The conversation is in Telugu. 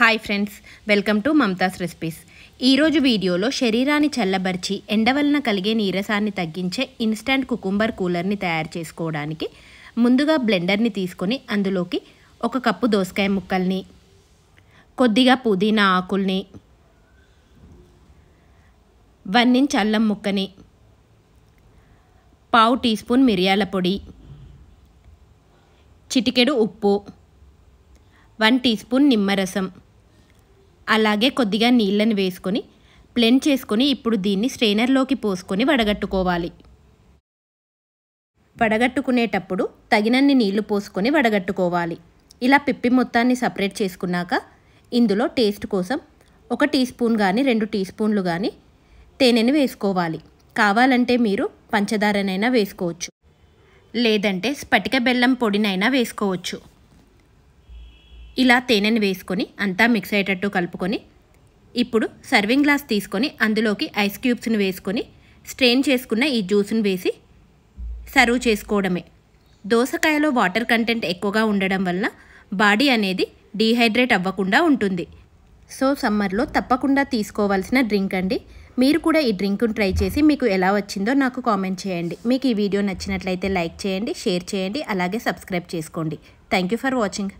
hi friends welcome to Mamatha's recipes ఈరోజు వీడియోలో శరీరాన్ని చల్లబరిచి ఎండ వలన కలిగే నీరసాన్ని తగ్గించే ఇన్స్టంట్ కుకుంబర్ కూలర్ని తయారు చేసుకోవడానికి ముందుగా బ్లెండర్ని తీసుకొని అందులోకి ఒక కప్పు దోసకాయ ముక్కల్ని కొద్దిగా పుదీనా ఆకుల్ని వన్ ఇంచ్ అల్లం ముక్కని పావు టీ స్పూన్ మిరియాల పొడి చిటికెడు ఉప్పు వన్ టీ స్పూన్ నిమ్మరసం అలాగే కొద్దిగా నీళ్ళని వేసుకొని ప్లెండ్ చేసుకొని ఇప్పుడు దీన్ని స్ట్రెయినర్లోకి పోసుకొని వడగట్టుకోవాలి వడగట్టుకునేటప్పుడు తగినన్ని నీళ్లు పోసుకొని వడగట్టుకోవాలి ఇలా పిప్పి మొత్తాన్ని సపరేట్ చేసుకున్నాక ఇందులో టేస్ట్ కోసం ఒక టీ స్పూన్ కానీ రెండు టీ స్పూన్లు కానీ తేనెని వేసుకోవాలి కావాలంటే మీరు పంచదారనైనా వేసుకోవచ్చు లేదంటే స్ఫటిక బెల్లం పొడినైనా వేసుకోవచ్చు ఇలా తేనెను వేసుకొని అంతా మిక్స్ అయ్యేటట్టు కలుపుకొని ఇప్పుడు సర్వింగ్ గ్లాస్ తీసుకొని అందులోకి ఐస్ క్యూబ్స్ని వేసుకొని స్ట్రెయిన్ చేసుకున్న ఈ జ్యూస్ని వేసి సర్వ్ చేసుకోవడమే దోసకాయలో వాటర్ కంటెంట్ ఎక్కువగా ఉండడం వలన బాడీ అనేది డీహైడ్రేట్ అవ్వకుండా ఉంటుంది సో సమ్మర్లో తప్పకుండా తీసుకోవాల్సిన డ్రింక్ అండి మీరు కూడా ఈ డ్రింక్ను ట్రై చేసి మీకు ఎలా వచ్చిందో నాకు కామెంట్ చేయండి మీకు ఈ వీడియో నచ్చినట్లయితే లైక్ చేయండి షేర్ చేయండి అలాగే సబ్స్క్రైబ్ చేసుకోండి థ్యాంక్ ఫర్ వాచింగ్